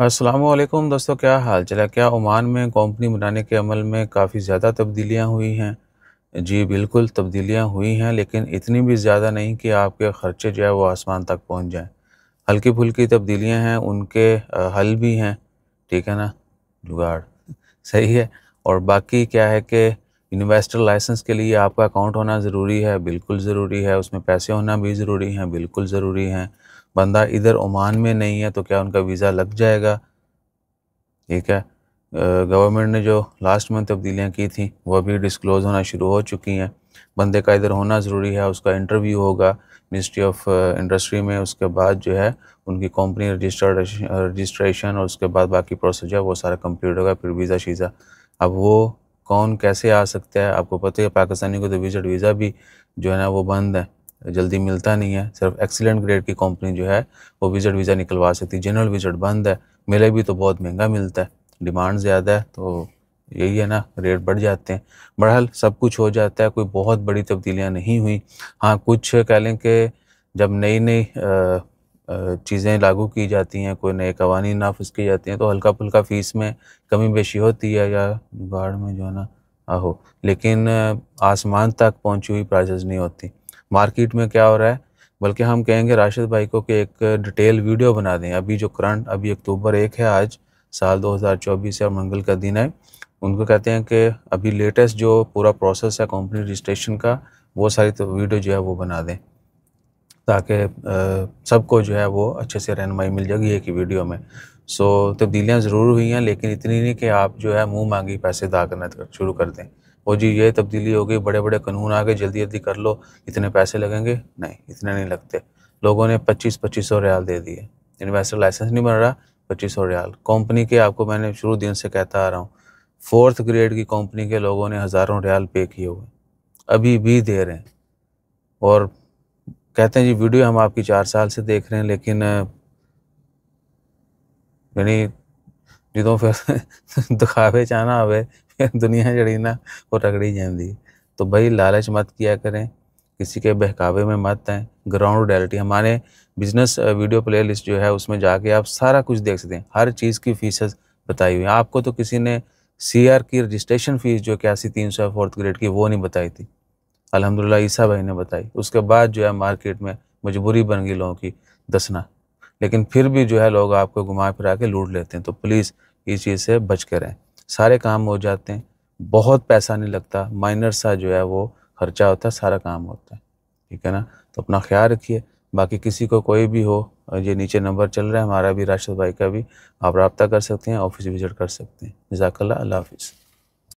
असलम दोस्तों क्या हाल चला क्या ओमान में कंपनी बनाने के अमल में काफ़ी ज़्यादा तब्दीलियाँ हुई हैं जी बिल्कुल तब्दीलियाँ हुई हैं लेकिन इतनी भी ज़्यादा नहीं कि आपके ख़र्चे जो है वो आसमान तक पहुँच जाएँ हल्की फुल्की तब्दीलियाँ हैं उनके हल भी हैं ठीक है ना जुगाड़ सही है और बाकी क्या है कि इन्वेस्टर लाइसेंस के लिए आपका अकाउंट होना ज़रूरी है बिल्कुल ज़रूरी है उसमें पैसे होना भी ज़रूरी हैं बिल्कुल ज़रूरी हैं बंदा इधर ओमान में नहीं है तो क्या उनका वीज़ा लग जाएगा ठीक है गवर्नमेंट ने जो लास्ट मंथ तब्दीलियाँ की थी वह भी डिस्क्लोज़ होना शुरू हो चुकी हैं बंदे का इधर होना ज़रूरी है उसका इंटरव्यू होगा मिनिस्ट्री ऑफ इंडस्ट्री में उसके बाद जो है उनकी कंपनी रजिस्टर्ड रजिस्ट्रेशन और उसके बाद बाकी प्रोसेस जो है वो सारा कंप्लीट होगा फिर वीज़ा शीज़ा अब वो कौन कैसे आ सकता है आपको पता है पाकिस्तानी को तो वीज़ा वीज़ा भी जो है ना वो बंद है जल्दी मिलता नहीं है सिर्फ एक्सीलेंट ग्रेड की कंपनी जो है वो विजिट वीज़ा निकलवा सकती है जनरल विजिट बंद है मिले भी तो बहुत महंगा मिलता है डिमांड ज़्यादा है तो यही है ना रेट बढ़ जाते हैं बहरहाल सब कुछ हो जाता है कोई बहुत बड़ी तब्दीलियाँ नहीं हुई हाँ कुछ कह लें कि जब नई नई चीज़ें लागू की जाती हैं कोई नए कवानी नाफज किए जाते हैं तो हल्का फुल्का फ़ीस में कमी बेशी होती है या बाढ़ में जो है ना आहो लेकिन आसमान तक पहुंची हुई प्राइजेज नहीं होती मार्केट में क्या हो रहा है बल्कि हम कहेंगे राशिद भाई को कि एक डिटेल वीडियो बना दें अभी जो करंट अभी अक्टूबर एक है आज साल 2024 है मंगल का दिन है उनको कहते हैं कि अभी लेटेस्ट जो पूरा प्रोसेस है कंपनी रजिस्ट्रेशन का वो सारी तो वीडियो जो है वो बना दें ताकि सबको जो है वो अच्छे से रहनमाई मिल जाएगी एक ही वीडियो में सो तब्दीलियाँ ज़रूर हुई हैं लेकिन इतनी नहीं कि आप जो है मुँह मांगी पैसे अदा करना शुरू कर दें वो जी ये तब्दीली हो गई बड़े बड़े कानून आ गए जल्दी जल्दी कर लो इतने पैसे लगेंगे नहीं इतने नहीं लगते लोगों ने पच्चीस पच्चीस सौ रियाल दे दिए इन्वेस्टर लाइसेंस नहीं बन रहा पच्चीस सौ रियाल कंपनी के आपको मैंने शुरू दिन से कहता आ रहा हूँ फोर्थ ग्रेड की कंपनी के लोगों ने हज़ारों रियाल पे किए हुए अभी भी दे रहे हैं और कहते हैं जी वीडियो हम आपकी चार साल से देख रहे हैं लेकिन यानी जो फिर ਦਿਖਾਵੇ चाहना ਹੋਵੇ दुनिया जड़ी ना वो रगड़ी जाती तो भाई लालच मत किया करें किसी के बहकावे में मत हैं ग्राउंड रियलिटी हमारे बिजनेस वीडियो प्ले लिस्ट जो है उसमें जाके आप सारा कुछ देख सकते हैं हर चीज़ की फीसेस बताई हुई आपको तो किसी ने सीआर की रजिस्ट्रेशन फ़ीस जो क्या सी तीन सौ फोर्थ ग्रेड की वो नहीं बताई थी अलहमदिल्ला ईसा भाई ने बताई उसके बाद जो है मार्केट में मजबूरी बन गई लोगों की दसना लेकिन फिर भी जो है लोग आपको घुमा फिरा के लूट लेते हैं तो प्लीज़ इस चीज़ से बच के रहें सारे काम हो जाते हैं बहुत पैसा नहीं लगता माइनर सा जो है वो खर्चा होता है सारा काम होता है ठीक है ना तो अपना ख्याल रखिए बाकी किसी को कोई भी हो ये नीचे नंबर चल रहा है हमारा भी राशिद भाई का भी आप रबता कर सकते हैं ऑफिस विज़िट कर सकते हैं जजाकल्ला अल्लाह हाफिज़